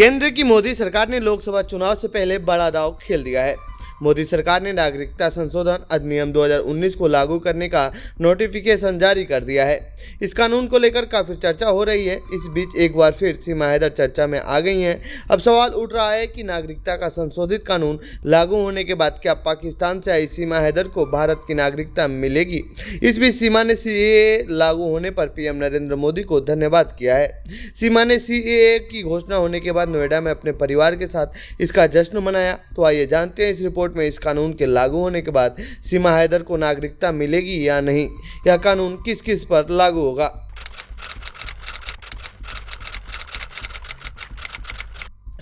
केंद्र की मोदी सरकार ने लोकसभा चुनाव से पहले बड़ा दाव खेल दिया है मोदी सरकार ने नागरिकता संशोधन अधिनियम 2019 को लागू करने का नोटिफिकेशन जारी कर दिया है इस कानून को लेकर काफ़ी चर्चा हो रही है इस बीच एक बार फिर सीमा हैदर चर्चा में आ गई हैं अब सवाल उठ रहा है कि नागरिकता का संशोधित कानून लागू होने के बाद क्या पाकिस्तान से आई सीमा हैदर को भारत की नागरिकता मिलेगी इस बीच सीमा ने सी लागू होने पर पीएम नरेंद्र मोदी को धन्यवाद किया है सीमा ने सी की घोषणा होने के बाद नोएडा में अपने परिवार के साथ इसका जश्न मनाया तो आइए जानते हैं इस रिपोर्ट कोर्ट में इस कानून के लागू होने के बाद सीमा हैदर को नागरिकता मिलेगी या नहीं यह कानून किस किस पर लागू होगा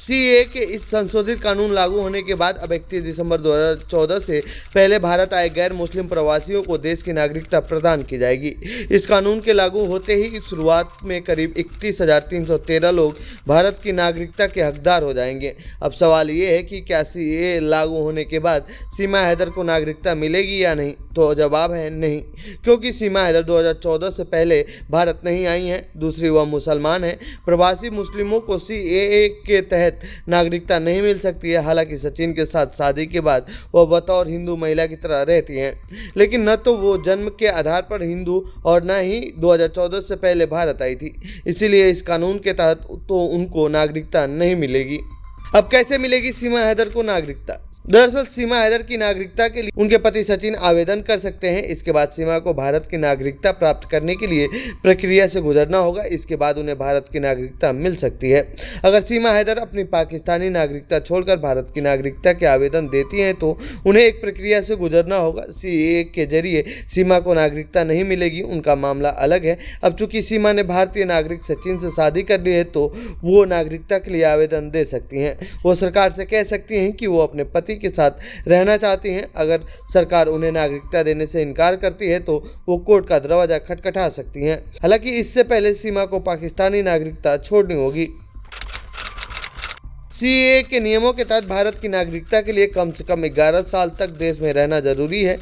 सीए के इस संशोधित कानून लागू होने के बाद अब इकतीस दिसंबर 2014 से पहले भारत आए गैर मुस्लिम प्रवासियों को देश की नागरिकता प्रदान की जाएगी इस कानून के लागू होते ही शुरुआत में करीब इकतीस लोग भारत की नागरिकता के हकदार हो जाएंगे अब सवाल ये है कि क्या सी लागू होने के बाद सीमा हैदर को नागरिकता मिलेगी या नहीं तो जवाब है नहीं क्योंकि सीमा हैदर 2014 से पहले भारत नहीं आई है दूसरी वह मुसलमान हैं प्रवासी मुस्लिमों को सी के तहत इनफैक्ट नागरिकता नहीं मिल सकती है हालांकि सचिन के साथ शादी के बाद वह बतौर हिंदू महिला की तरह रहती हैं लेकिन न तो वो जन्म के आधार पर हिंदू और न ही 2014 से पहले भारत आई थी इसीलिए इस कानून के तहत तो उनको नागरिकता नहीं मिलेगी अब कैसे मिलेगी सीमा हैदर को नागरिकता दरअसल सीमा हैदर की नागरिकता के लिए उनके पति सचिन आवेदन कर सकते हैं इसके बाद सीमा को भारत की नागरिकता प्राप्त करने के लिए प्रक्रिया से गुजरना होगा इसके बाद उन्हें भारत की नागरिकता मिल सकती है अगर सीमा हैदर अपनी पाकिस्तानी नागरिकता छोड़कर भारत की नागरिकता के आवेदन देती हैं तो उन्हें एक प्रक्रिया से गुजरना होगा सी के जरिए सीमा को नागरिकता नहीं मिलेगी उनका मामला अलग है अब चूंकि सीमा ने भारतीय नागरिक सचिन से शादी कर ली है तो वो नागरिकता के लिए आवेदन दे सकती हैं वो सरकार से कह सकती हैं कि वो अपने पति के साथ रहना चाहती हैं अगर सरकार उन्हें नागरिकता देने से इनकार करती है तो वो कोर्ट का दरवाजा खटखटा सकती हैं हालांकि इससे पहले सीमा को पाकिस्तानी नागरिकता छोड़नी होगी सीए के नियमों के तहत भारत की नागरिकता के लिए कम से कम 11 साल तक देश में रहना जरूरी है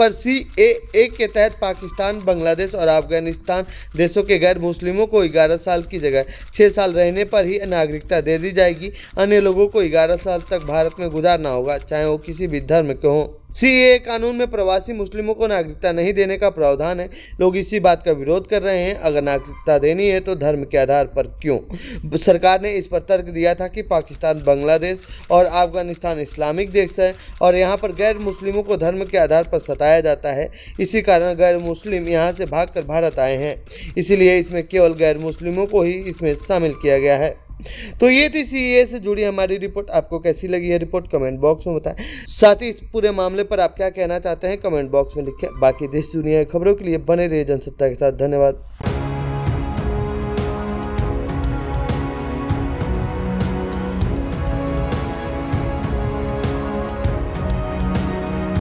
पर सी ए ए के तहत पाकिस्तान बांग्लादेश और अफगानिस्तान देशों के गैर मुस्लिमों को 11 साल की जगह 6 साल रहने पर ही नागरिकता दे दी जाएगी अन्य लोगों को 11 साल तक भारत में गुजारना होगा चाहे वो किसी भी धर्म के हों ए कानून में प्रवासी मुस्लिमों को नागरिकता नहीं देने का प्रावधान है लोग इसी बात का विरोध कर रहे हैं अगर नागरिकता देनी है तो धर्म के आधार पर क्यों सरकार ने इस पर तर्क दिया था कि पाकिस्तान बांग्लादेश और अफगानिस्तान इस्लामिक देश है और यहाँ पर गैर मुस्लिमों को धर्म के आधार पर सताया जाता है इसी कारण गैर मुस्लिम यहाँ से भाग भारत आए हैं इसीलिए इसमें केवल गैर मुस्लिमों को ही इसमें शामिल किया गया है तो ये थी सी से जुड़ी हमारी रिपोर्ट आपको कैसी लगी है रिपोर्ट कमेंट बॉक्स में बताएं साथ ही इस पूरे मामले पर आप क्या कहना चाहते हैं कमेंट बॉक्स में लिखें बाकी देश दुनिया की खबरों के लिए बने रहिए जनसत्ता के साथ धन्यवाद